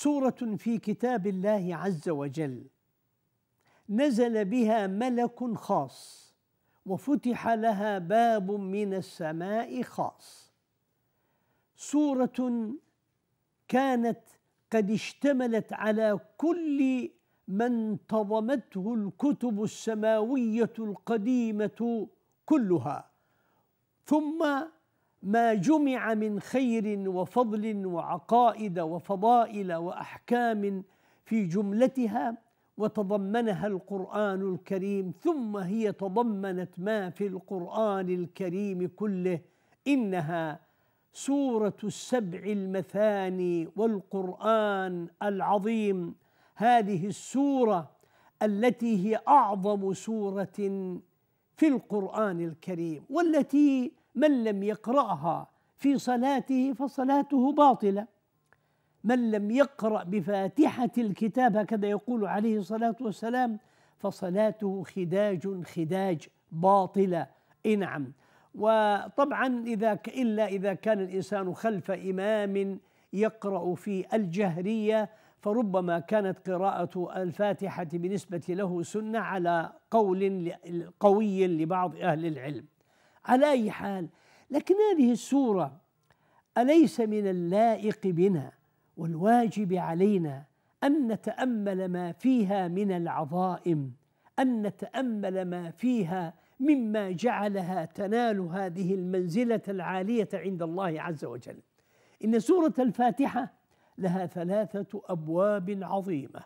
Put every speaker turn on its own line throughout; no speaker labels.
سوره في كتاب الله عز وجل نزل بها ملك خاص وفتح لها باب من السماء خاص سوره كانت قد اشتملت على كل ما انتظمته الكتب السماويه القديمه كلها ثم ما جمع من خير وفضل وعقائد وفضائل واحكام في جملتها وتضمنها القران الكريم ثم هي تضمنت ما في القران الكريم كله انها سوره السبع المثاني والقران العظيم هذه السوره التي هي اعظم سوره في القران الكريم والتي من لم يقرأها في صلاته فصلاته باطلة من لم يقرأ بفاتحة الكتاب هكذا يقول عليه الصلاة والسلام فصلاته خداج خداج باطلة إي نعم وطبعا إذا إلا إذا كان الإنسان خلف إمام يقرأ في الجهرية فربما كانت قراءة الفاتحة بالنسبة له سنة على قول قوي لبعض أهل العلم على أي حال لكن هذه السورة أليس من اللائق بنا والواجب علينا أن نتأمل ما فيها من العظائم أن نتأمل ما فيها مما جعلها تنال هذه المنزلة العالية عند الله عز وجل إن سورة الفاتحة لها ثلاثة أبواب عظيمة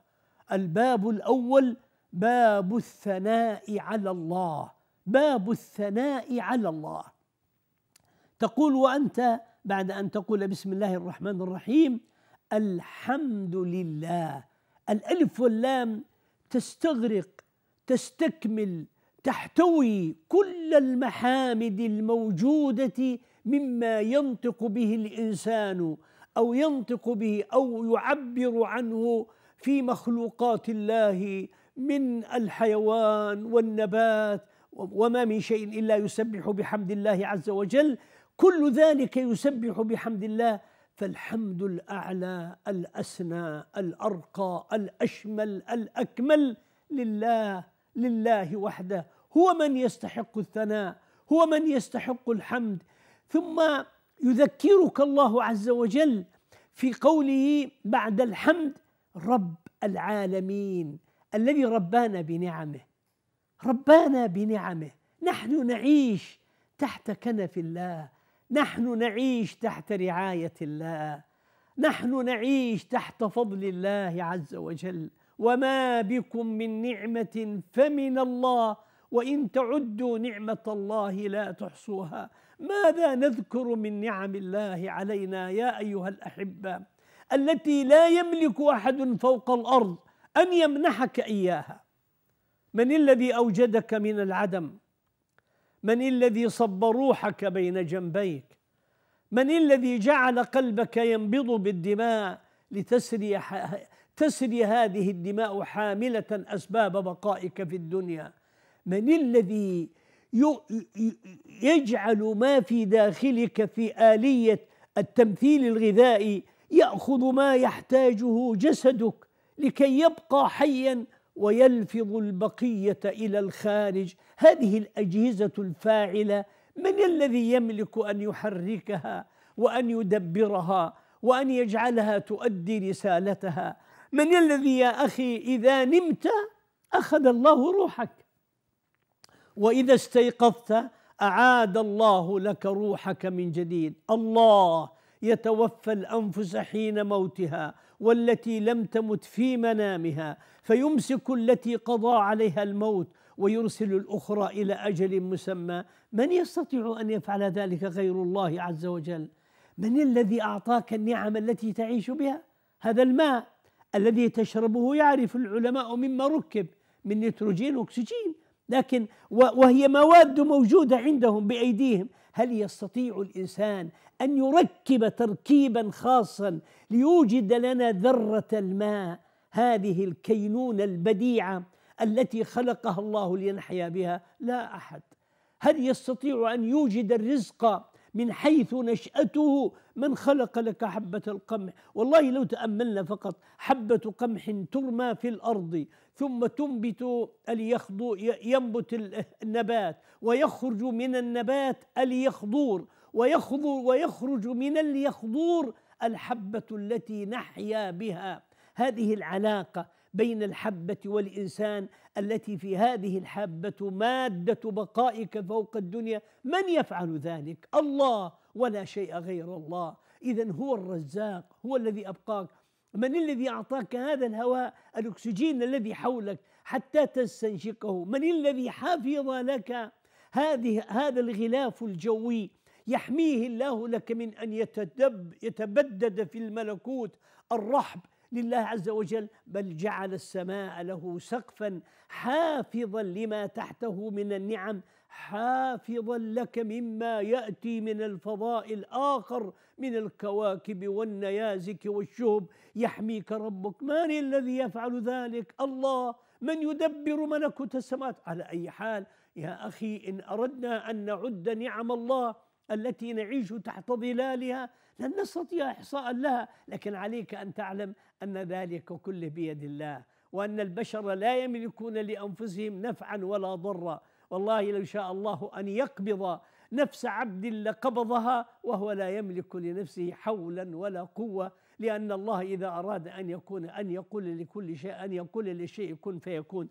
الباب الأول باب الثناء على الله باب الثناء على الله تقول وانت بعد ان تقول بسم الله الرحمن الرحيم الحمد لله الالف واللام تستغرق تستكمل تحتوي كل المحامد الموجوده مما ينطق به الانسان او ينطق به او يعبر عنه في مخلوقات الله من الحيوان والنبات وما من شيء إلا يسبح بحمد الله عز وجل كل ذلك يسبح بحمد الله فالحمد الأعلى الأسنى الأرقى الأشمل الأكمل لله لله وحده هو من يستحق الثناء هو من يستحق الحمد ثم يذكرك الله عز وجل في قوله بعد الحمد رب العالمين الذي ربانا بنعمه ربانا بنعمه نحن نعيش تحت كنف الله نحن نعيش تحت رعايه الله نحن نعيش تحت فضل الله عز وجل وما بكم من نعمه فمن الله وان تعدوا نعمه الله لا تحصوها ماذا نذكر من نعم الله علينا يا ايها الاحبه التي لا يملك احد فوق الارض ان يمنحك اياها من الذي اوجدك من العدم من الذي صب روحك بين جنبيك من الذي جعل قلبك ينبض بالدماء لتسري تسري هذه الدماء حامله اسباب بقائك في الدنيا من الذي يجعل ما في داخلك في اليه التمثيل الغذائي ياخذ ما يحتاجه جسدك لكي يبقى حيا ويلفظ البقيه الى الخارج هذه الاجهزه الفاعله من الذي يملك ان يحركها وان يدبرها وان يجعلها تؤدي رسالتها من الذي يا اخي اذا نمت اخذ الله روحك واذا استيقظت اعاد الله لك روحك من جديد الله يتوفى الانفس حين موتها والتي لم تمت في منامها فيمسك التي قضى عليها الموت ويرسل الاخرى الى اجل مسمى من يستطيع ان يفعل ذلك غير الله عز وجل من الذي اعطاك النعم التي تعيش بها هذا الماء الذي تشربه يعرف العلماء مما ركب من نيتروجين واكسجين لكن وهي مواد موجوده عندهم بايديهم هل يستطيع الانسان ان يركب تركيبا خاصا ليوجد لنا ذره الماء هذه الكينونه البديعه التي خلقها الله لنحيا بها لا احد هل يستطيع ان يوجد الرزق من حيث نشأته من خلق لك حبة القمح والله لو تأملنا فقط حبة قمح ترمى في الأرض ثم تنبت اليخضو ينبت النبات ويخرج من النبات اليخضور ويخضر ويخرج من اليخضور الحبة التي نحيا بها هذه العلاقة بين الحبة والإنسان التي في هذه الحبة مادة بقائك فوق الدنيا من يفعل ذلك الله ولا شيء غير الله إذا هو الرزاق هو الذي أبقاك من الذي أعطاك هذا الهواء الأكسجين الذي حولك حتى تستنشقه من الذي حفظ لك هذه هذا الغلاف الجوي يحميه الله لك من أن يتدب يتبدد في الملكوت الرحب لله عز وجل بل جعل السماء له سقفا حافظا لما تحته من النعم حافظا لك مما ياتي من الفضاء الاخر من الكواكب والنيازك والشهب يحميك ربك من الذي يفعل ذلك الله من يدبر ملكوت السماوات على اي حال يا اخي ان اردنا ان نعد نعم الله التي نعيش تحت ظلالها لن نستطيع إحصاء لها لكن عليك أن تعلم أن ذلك كله بيد الله وأن البشر لا يملكون لأنفسهم نفعا ولا ضرا والله لو شاء الله أن يقبض نفس عبد لقبضها وهو لا يملك لنفسه حولا ولا قوة لأن الله إذا أراد أن يكون أن يقول لكل شيء أن يقول للشيء كن فيكون